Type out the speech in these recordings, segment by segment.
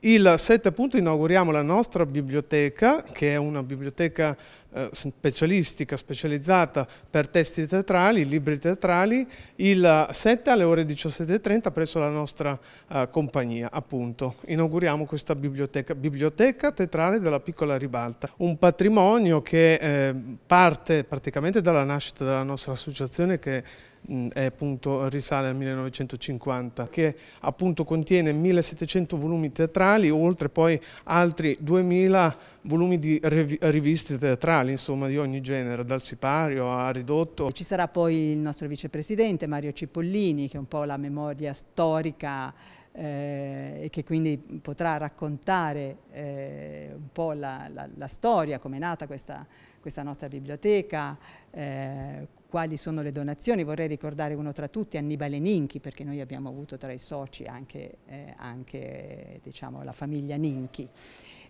Il 7 appunto inauguriamo la nostra biblioteca, che è una biblioteca eh, specialistica, specializzata per testi teatrali, libri teatrali, il 7 alle ore 17.30 presso la nostra eh, compagnia, appunto. Inauguriamo questa biblioteca, biblioteca teatrale della Piccola Ribalta, un patrimonio che eh, parte praticamente dalla nascita della nostra associazione che mm, è appunto risale al 1950, che appunto contiene 1700 volumi teatrali teatrali, oltre poi altri 2000 volumi di riviste teatrali, insomma, di ogni genere, dal Sipario a Ridotto. Ci sarà poi il nostro vicepresidente Mario Cipollini, che è un po' la memoria storica eh, e che quindi potrà raccontare eh, un po' la, la, la storia, come è nata questa, questa nostra biblioteca, eh, quali sono le donazioni. Vorrei ricordare uno tra tutti, Annibale Ninchi, perché noi abbiamo avuto tra i soci anche, eh, anche diciamo, la famiglia Ninchi.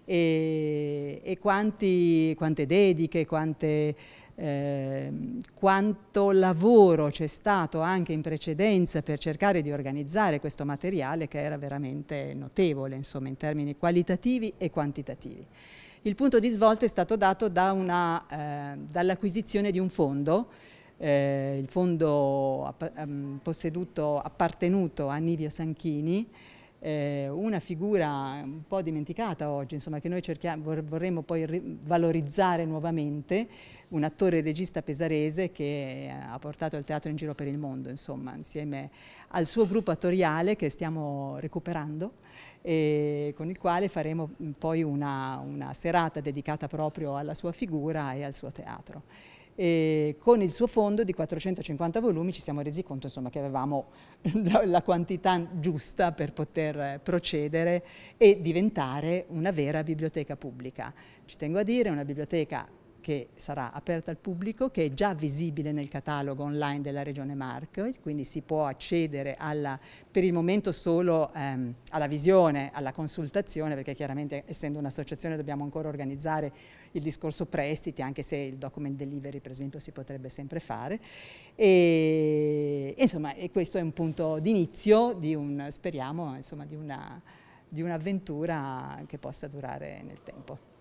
E, e quanti, quante dediche, quante... Eh, quanto lavoro c'è stato anche in precedenza per cercare di organizzare questo materiale che era veramente notevole insomma, in termini qualitativi e quantitativi. Il punto di svolta è stato dato da eh, dall'acquisizione di un fondo eh, il fondo app eh, posseduto, appartenuto a Nivio Sanchini, eh, una figura un po' dimenticata oggi, insomma, che noi vorremmo poi valorizzare nuovamente, un attore e regista pesarese che ha portato il teatro in giro per il mondo, insomma, insieme al suo gruppo attoriale che stiamo recuperando e con il quale faremo poi una, una serata dedicata proprio alla sua figura e al suo teatro e con il suo fondo di 450 volumi ci siamo resi conto insomma, che avevamo la, la quantità giusta per poter procedere e diventare una vera biblioteca pubblica. Ci tengo a dire, una biblioteca che sarà aperta al pubblico, che è già visibile nel catalogo online della Regione Marche, quindi si può accedere alla, per il momento solo ehm, alla visione, alla consultazione, perché chiaramente essendo un'associazione dobbiamo ancora organizzare il discorso prestiti, anche se il document delivery per esempio si potrebbe sempre fare. E, insomma, e questo è un punto d'inizio di un, speriamo, insomma, di un'avventura che possa durare nel tempo.